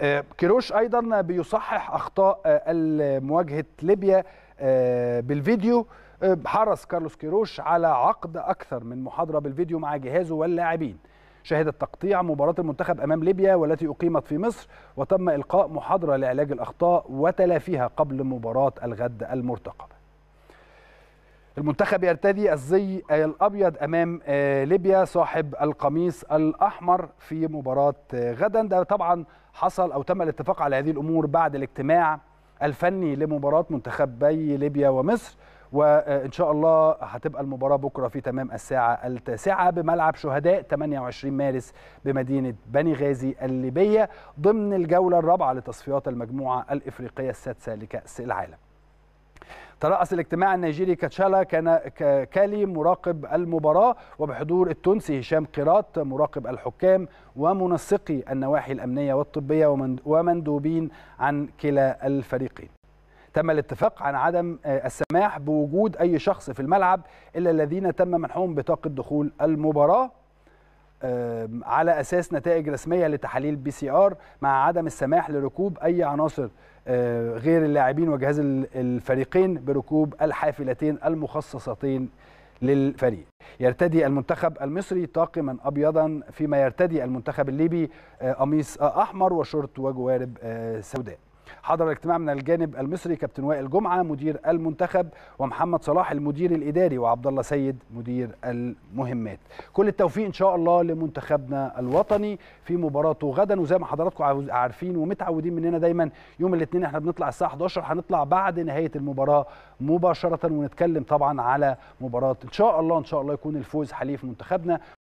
آه، كيروش ايضا بيصحح اخطاء آه، مواجهه ليبيا آه، بالفيديو حرص كارلوس كيروش على عقد اكثر من محاضره بالفيديو مع جهازه واللاعبين شهد التقطيع مباراة المنتخب أمام ليبيا والتي أقيمت في مصر وتم إلقاء محاضرة لعلاج الأخطاء وتلافيها قبل مباراة الغد المرتقبة المنتخب يرتدي الزي الابيض امام آه، ليبيا صاحب القميص الاحمر في مباراه آه، غدا ده طبعا حصل او تم الاتفاق على هذه الامور بعد الاجتماع الفني لمباراه منتخبي ليبيا ومصر وان شاء الله هتبقى المباراه بكره في تمام الساعه التاسعه بملعب شهداء 28 مارس بمدينه بني غازي الليبيه ضمن الجوله الرابعه لتصفيات المجموعه الافريقيه السادسه لكاس العالم ترأس الاجتماع النيجيري كاتشالا كان كالي مراقب المباراة وبحضور التونسي هشام قيراط مراقب الحكام ومنسقي النواحي الأمنية والطبية ومندوبين عن كلا الفريقين تم الاتفاق عن عدم آه، السماح بوجود أي شخص في الملعب إلا الذين تم منحهم بطاقة دخول المباراة على اساس نتائج رسميه لتحاليل بي سي ار مع عدم السماح لركوب اي عناصر آه، غير اللاعبين وجهاز الفريقين بركوب الحافلتين المخصصتين للفريق يرتدي المنتخب المصري طاقما ابيضا فيما يرتدي المنتخب الليبي آه، قميص احمر وشورت وجوارب آه، سوداء حضر الاجتماع من الجانب المصري كابتن وائل جمعه مدير المنتخب ومحمد صلاح المدير الاداري وعبد الله سيد مدير المهمات كل التوفيق ان شاء الله لمنتخبنا الوطني في مباراته غدا وزي ما حضراتكم عارفين ومتعودين مننا دايما يوم الاثنين احنا بنطلع الساعه 11 هنطلع بعد نهايه المباراه مباشره ونتكلم طبعا على مباراه ان شاء الله ان شاء الله يكون الفوز حليف منتخبنا